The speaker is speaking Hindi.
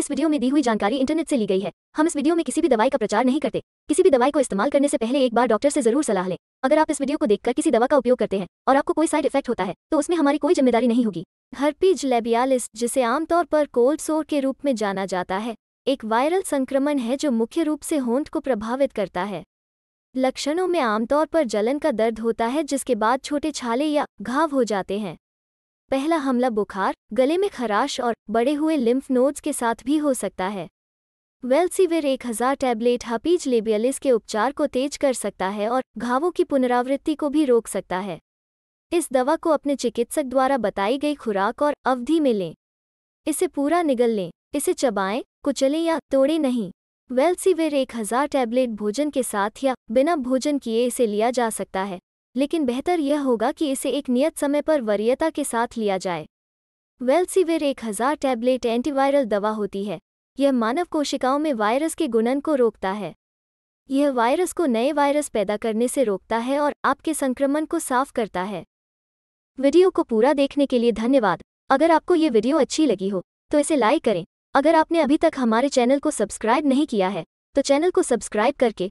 इस वीडियो में दी हुई जानकारी इंटरनेट से ली गई है हम इस वीडियो में किसी भी दवाई का प्रचार नहीं करते किसी भी दवाई को इस्तेमाल करने से पहले एक बार डॉक्टर से जरूर सलाह लें अगर आप इस वीडियो को देखकर किसी दवा का उपयोग करते हैं और आपको कोई साइड इफेक्ट होता है तो उसमें हमारी कोई जिम्मेदारी नहीं होगी हर्पीज लेबियालिस जिसे आमतौर पर कोल्ड सोर के रूप में जाना जाता है एक वायरल संक्रमण है जो मुख्य रूप से होंठ को प्रभावित करता है लक्षणों में आमतौर पर जलन का दर्द होता है जिसके बाद छोटे छाले या घाव हो जाते हैं पहला हमला बुखार गले में खराश और बड़े हुए लिम्फ नोड्स के साथ भी हो सकता है वेल्सीविर 1000 टैबलेट हपीज लेबियलिस के उपचार को तेज कर सकता है और घावों की पुनरावृत्ति को भी रोक सकता है इस दवा को अपने चिकित्सक द्वारा बताई गई खुराक और अवधि में लें इसे पूरा निगल लें इसे चबाएं कुचलें या तोड़ें नहीं वेल्सीविर 1000 टैबलेट भोजन के साथ या बिना भोजन किए इसे लिया जा सकता है लेकिन बेहतर यह होगा कि इसे एक नियत समय पर वरीयता के साथ लिया जाए वेल्सिविर एक हज़ार टैबलेट एंटीवायरल दवा होती है यह मानव कोशिकाओं में वायरस के गुणन को रोकता है यह वायरस को नए वायरस पैदा करने से रोकता है और आपके संक्रमण को साफ करता है वीडियो को पूरा देखने के लिए धन्यवाद अगर आपको ये वीडियो अच्छी लगी हो तो इसे लाइक करें अगर आपने अभी तक हमारे चैनल को सब्सक्राइब नहीं किया है तो चैनल को सब्सक्राइब करके